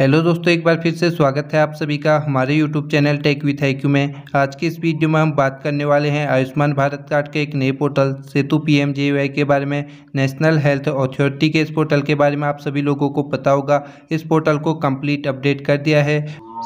hello दोस्तों एक बार फिर से स्वागत है आप सभी का हमारे यूट्यूब चैनल टेक विथ हैक्यू में आज की इस वीडियो में हम बात करने वाले हैं आयुष्मान भारत कार्ड के एक नए पोर्टल सेतु पीएमजेवाई के बारे में नेशनल हेल्थ अथॉरिटी के इस पोर्टल के बारे में आप सभी लोगों को पता होगा इस पोर्टल को कंप्लीट अपडेट कर दिया है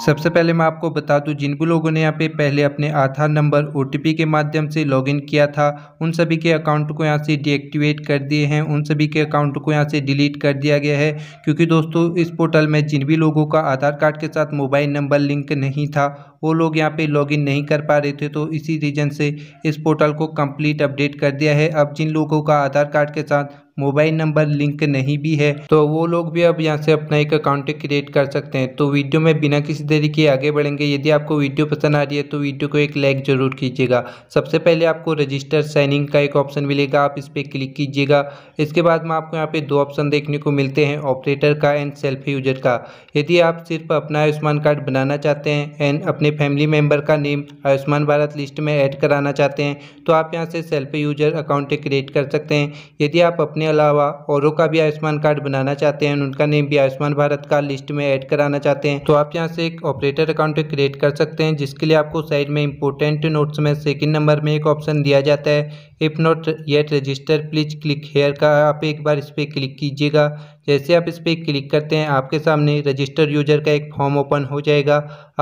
सबसे पहले मैं आपको बता दूं जिन भी लोगों ने यहाँ पे पहले अपने आधार नंबर ओ के माध्यम से लॉगिन किया था उन सभी के अकाउंट को यहाँ से डीएक्टिवेट कर दिए हैं उन सभी के अकाउंट को यहाँ से डिलीट कर दिया गया है क्योंकि दोस्तों इस पोर्टल में जिन भी लोगों का आधार कार्ड के साथ मोबाइल नंबर लिंक नहीं था वो लोग यहाँ पे लॉगिन नहीं कर पा रहे थे तो इसी रीजन से इस पोर्टल को कंप्लीट अपडेट कर दिया है अब जिन लोगों का आधार कार्ड के साथ मोबाइल नंबर लिंक नहीं भी है तो वो लोग भी अब यहाँ से अपना एक अकाउंट क्रिएट कर सकते हैं तो वीडियो में बिना किसी देरी के आगे बढ़ेंगे यदि आपको वीडियो पसंद आ रही है तो वीडियो को एक लाइक जरूर कीजिएगा सबसे पहले आपको रजिस्टर साइनिंग का एक ऑप्शन मिलेगा आप इस पर क्लिक कीजिएगा इसके बाद में आपको यहाँ पे दो ऑप्शन देखने को मिलते हैं ऑपरेटर का एंड सेल्फ यूजर का यदि आप सिर्फ अपना आयुष्मान कार्ड बनाना चाहते हैं एंड अपने फैमिली मेम्बर का नेम आयुष्मान भारत लिस्ट में ऐड कराना चाहते हैं तो आप यहाँ से सेल्फ यूजर अकाउंट क्रिएट कर सकते हैं यदि आप अपने अपने अलावा औरों का भी आयुष्मान कार्ड बनाना चाहते हैं उनका नेम भी आयुष्मान भारत का लिस्ट में ऐड कराना चाहते हैं तो आप यहाँ से एक ऑपरेटर अकाउंट क्रिएट कर सकते हैं जिसके लिए आपको साइड में इंपोर्टेंट नोट्स में सेकंड नंबर में एक ऑप्शन दिया जाता है if not yet register please click here का आप एक बार इस पर क्लिक कीजिएगा जैसे आप इस पर क्लिक करते हैं आपके सामने रजिस्टर यूजर का एक फॉर्म ओपन हो जाएगा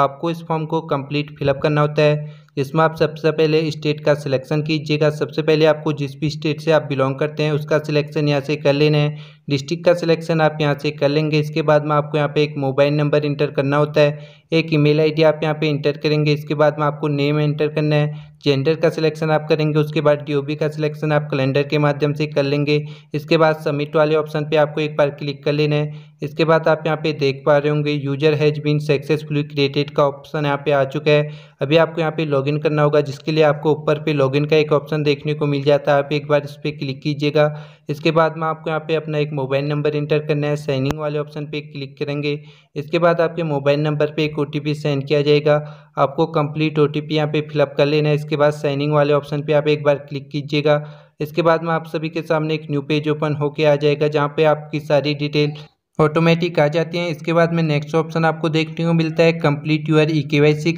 आपको इस फॉर्म को कंप्लीट फिलअप करना होता है इसमें आप सबसे पहले स्टेट का सिलेक्शन कीजिएगा सबसे पहले आपको जिस भी स्टेट से आप बिलोंग करते हैं उसका सिलेक्शन यहाँ से कर लेना है डिस्ट्रिक्ट का सिलेक्शन आप यहाँ से कर लेंगे इसके बाद में आपको यहाँ पे एक मोबाइल नंबर इंटर करना होता है एक ईमेल आईडी आप यहाँ पे इंटर करेंगे इसके बाद में आपको नेम एंटर करना है जेंडर का सिलेक्शन आप करेंगे उसके बाद डी का सिलेक्शन आप कैलेंडर के माध्यम से कर लेंगे इसके बाद सबमिट वाले ऑप्शन पे आपको एक बार क्लिक कर लेना है इसके बाद आप यहाँ पे देख पा रहे होंगे user has been successfully created का ऑप्शन यहाँ पे आ चुका है अभी आपको यहाँ पे लॉगिन करना होगा जिसके लिए आपको ऊपर पे लॉगिन का एक ऑप्शन देखने को मिल जाता है आप एक बार इस पर क्लिक कीजिएगा इसके बाद में आपको यहाँ पे अपना एक मोबाइल नंबर इंटर करना है साइनिंग वाले ऑप्शन पे क्लिक करेंगे इसके बाद आपके मोबाइल नंबर पे एक ओ सेंड किया जाएगा आपको कंप्लीट ओ टी पी यहाँ पर फिलअप कर लेना है इसके बाद साइनिंग वाले ऑप्शन पर आप एक बार क्लिक कीजिएगा इसके बाद में आप सभी के सामने एक न्यू पेज ओपन होके आ जाएगा जहाँ पर आपकी सारी डिटेल ऑटोमेटिक आ जाती हैं इसके बाद में नेक्स्ट ऑप्शन आपको देखने को मिलता है कंप्लीट यूर ई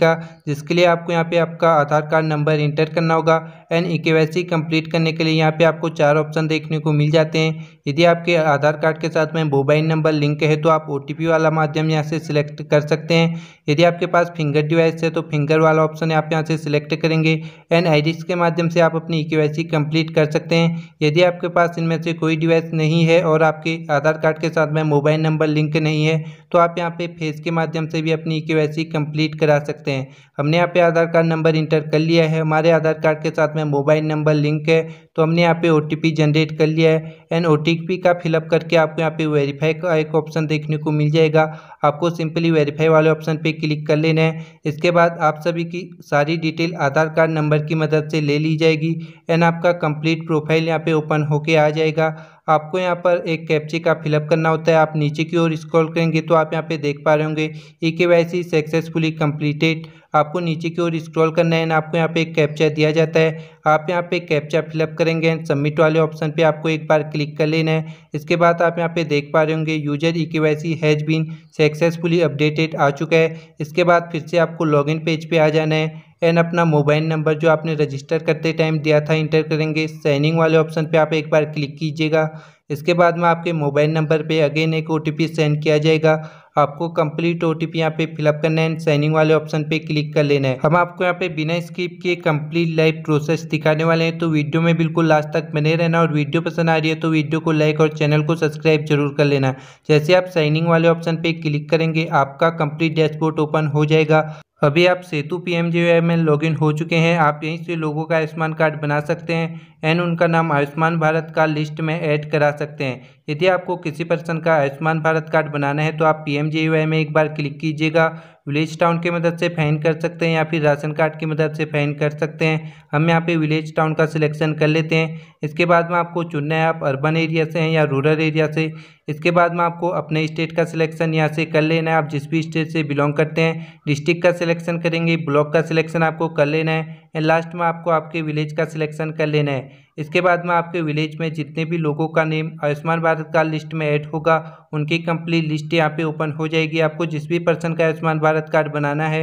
का जिसके लिए आपको यहाँ पे आपका आधार कार्ड नंबर इंटर करना होगा एंड इकेवैसी कंप्लीट करने के लिए यहाँ पे आपको चार ऑप्शन देखने को मिल जाते हैं यदि आपके आधार कार्ड के साथ में मोबाइल नंबर लिंक है तो आप ओ वाला माध्यम यहाँ से सिलेक्ट कर सकते हैं यदि आपके पास फिंगर डिवाइस है तो फिंगर वाला ऑप्शन आप यहाँ से सिलेक्ट करेंगे एंड आईडिस के माध्यम से आप अपनी ई कंप्लीट कर सकते हैं यदि आपके पास इनमें से कोई डिवाइस नहीं है और आपके आधार कार्ड के साथ में मोबाइल नंबर लिंक नहीं है तो आप यहाँ पे फेस के माध्यम से भी अपनी ई कम्प्लीट करा सकते हैं हमने यहाँ पे आधार कार्ड नंबर इंटर कर लिया है हमारे आधार कार्ड के साथ में अपना मोबाइल नंबर लिंक है तो हमने यहाँ पे ओ जनरेट कर लिया है एंड ओ का फिलअप करके आपको यहाँ पे वेरीफाई का एक ऑप्शन देखने को मिल जाएगा आपको सिंपली वेरीफाई वाले ऑप्शन पे क्लिक कर लेना है इसके बाद आप सभी की सारी डिटेल आधार कार्ड नंबर की मदद से ले ली जाएगी एंड आपका कंप्लीट प्रोफाइल यहाँ पे ओपन होके आ जाएगा आपको यहाँ पर एक कैप्चे का फिलअप करना होता है आप नीचे की ओर स्क्रॉल करेंगे तो आप यहाँ पे देख पा रहे होंगे ई के सक्सेसफुली कंप्लीटेड आपको नीचे की ओर स्क्रॉल करना है ना आपको यहाँ पे एक कैप्चा दिया जाता है आप यहाँ पे कैप्चा फिलअप करेंगे एंड सबमिट वाले ऑप्शन पे आपको एक बार क्लिक कर लेना है इसके बाद आप यहाँ पे देख पा रहे होंगे user e k y c has been successfully updated आ चुका है इसके बाद फिर से आपको लॉगिन पेज पे आ जाना है एंड अपना मोबाइल नंबर जो आपने रजिस्टर करते टाइम दिया था इंटर करेंगे साइनिंग वाले ऑप्शन पर आप एक बार क्लिक कीजिएगा इसके बाद में आपके मोबाइल नंबर पे अगेन एक ओ सेंड किया जाएगा आपको कंप्लीट ओ टी पी यहाँ पे फिलअप करना है साइनिंग वाले ऑप्शन पे क्लिक कर लेना है हम आपको यहाँ पे बिना स्किप के कंप्लीट लाइव प्रोसेस दिखाने वाले हैं तो वीडियो में बिल्कुल लास्ट तक बने रहना और वीडियो पसंद आ रही है तो वीडियो को लाइक और चैनल को सब्सक्राइब जरूर कर लेना जैसे आप साइनिंग वाले ऑप्शन पे क्लिक करेंगे आपका कंप्लीट डैशबोर्ड ओपन हो जाएगा अभी आप सेतु पी एम में लॉगिन हो चुके हैं आप यहीं से लोगों का आयुष्मान कार्ड बना सकते हैं एंड उनका नाम आयुष्मान भारत का लिस्ट में ऐड करा सकते हैं यदि आपको किसी पर्सन का आयुष्मान भारत कार्ड बनाना है तो आप पी में एक बार क्लिक कीजिएगा विलेज टाउन की मदद से फ़ैन कर सकते हैं या फिर राशन कार्ड की मदद से फ़ैन कर सकते हैं हम यहाँ पे विलेज टाउन का सिलेक्शन कर लेते हैं इसके बाद में आपको चुनना है आप अर्बन एरिया से हैं या रूरल एरिया से इसके बाद में आपको अपने स्टेट का सिलेक्शन यहाँ से कर लेना है आप जिस भी स्टेट से बिलोंग करते हैं डिस्ट्रिक्ट का सिलेक्शन करेंगे ब्लॉक का सिलेक्शन आपको कर लेना है एंड लास्ट में आपको आपके विलेज का सिलेक्शन कर लेना है इसके बाद में आपके विलेज में जितने भी लोगों का नेम आयुष्मान भारत का लिस्ट में ऐड होगा उनकी कंप्लीट लिस्ट यहाँ पे ओपन हो जाएगी आपको जिस भी पर्सन का आयुष्मान भारत कार्ड बनाना है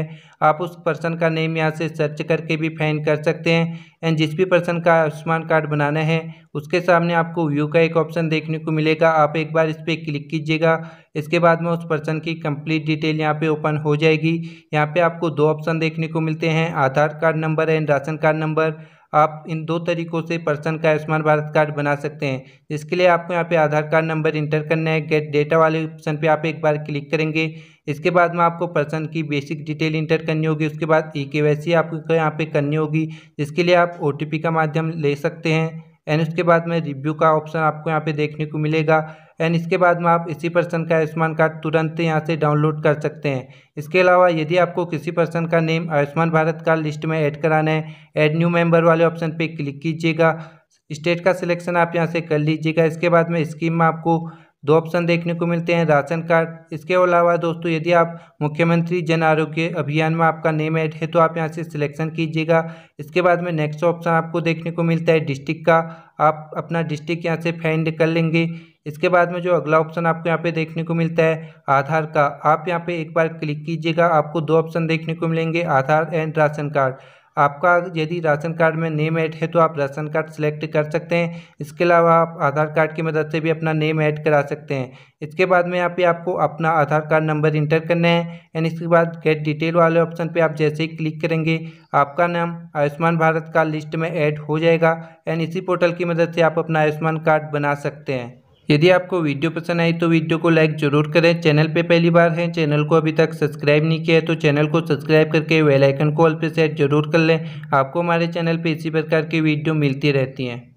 आप उस पर्सन का नेम यहाँ से सर्च करके भी फाइन कर सकते हैं एंड जिस भी पर्सन का आयुष्मान कार्ड बनाना है उसके सामने आपको व्यू का एक ऑप्शन देखने को मिलेगा आप एक बार इस पर क्लिक कीजिएगा इसके बाद में उस पर्सन की कंप्लीट डिटेल यहाँ पे ओपन हो जाएगी यहाँ पे आपको दो ऑप्शन देखने को मिलते हैं Aadhaar card number and ration card number आप इन दो तरीक़ों से पर्सन का आयुष्मान भारत कार्ड बना सकते हैं इसके लिए आपको यहाँ पे आधार कार्ड नंबर इंटर करना है गेट डेटा वाले ऑप्शन पे आप एक बार क्लिक करेंगे इसके बाद में आपको पर्सन की बेसिक डिटेल इंटर करनी होगी उसके बाद ई e के आपको यहाँ पे करनी होगी इसके लिए आप ओ का माध्यम ले सकते हैं एंड उसके बाद में रिव्यू का ऑप्शन आपको यहाँ पे देखने को मिलेगा एंड इसके बाद में आप इसी पर्सन का आयुष्मान कार्ड तुरंत यहाँ से डाउनलोड कर सकते हैं इसके अलावा यदि आपको किसी पर्सन का name Ayushman Bharat card list में ऐड कराना है ऐड न्यू मेंबर वाले ऑप्शन पे क्लिक कीजिएगा स्टेट का सिलेक्शन आप यहाँ से कर लीजिएगा इसके बाद में स्कीम में आपको दो ऑप्शन देखने को मिलते हैं राशन कार्ड इसके अलावा दोस्तों यदि आप मुख्यमंत्री जन आरोग्य अभियान में आपका नेम ऐड है तो आप यहाँ से सिलेक्शन कीजिएगा इसके बाद में नेक्स्ट ऑप्शन आपको देखने को मिलता है डिस्ट्रिक्ट का आप अपना डिस्ट्रिक्ट यहाँ से फाइंड कर लेंगे इसके बाद में जो अगला ऑप्शन आपको यहाँ पे देखने को मिलता है आधार का आप यहाँ पर एक बार क्लिक कीजिएगा आपको दो ऑप्शन देखने को मिलेंगे आधार एंड राशन कार्ड आपका यदि राशन कार्ड में नेम ऐड है तो आप राशन कार्ड सेलेक्ट कर सकते हैं इसके अलावा आप आधार कार्ड की मदद से भी अपना नेम ऐड करा सकते हैं इसके बाद में यहाँ पे आपको अपना आधार कार्ड नंबर इंटर करना है एंड इसके बाद गेट डिटेल वाले ऑप्शन पे आप जैसे ही क्लिक करेंगे आपका नाम आयुष्मान भारत का लिस्ट में ऐड हो जाएगा एंड इसी पोर्टल की मदद से आप अपना आयुष्मान कार्ड बना सकते हैं यदि आपको वीडियो पसंद आई तो वीडियो को लाइक जरूर करें चैनल पे पहली बार हैं चैनल को अभी तक सब्सक्राइब नहीं किया है तो चैनल को सब्सक्राइब करके वेल आइकन को ऑल पे सेट जरूर कर लें आपको हमारे चैनल पे इसी प्रकार की वीडियो मिलती रहती हैं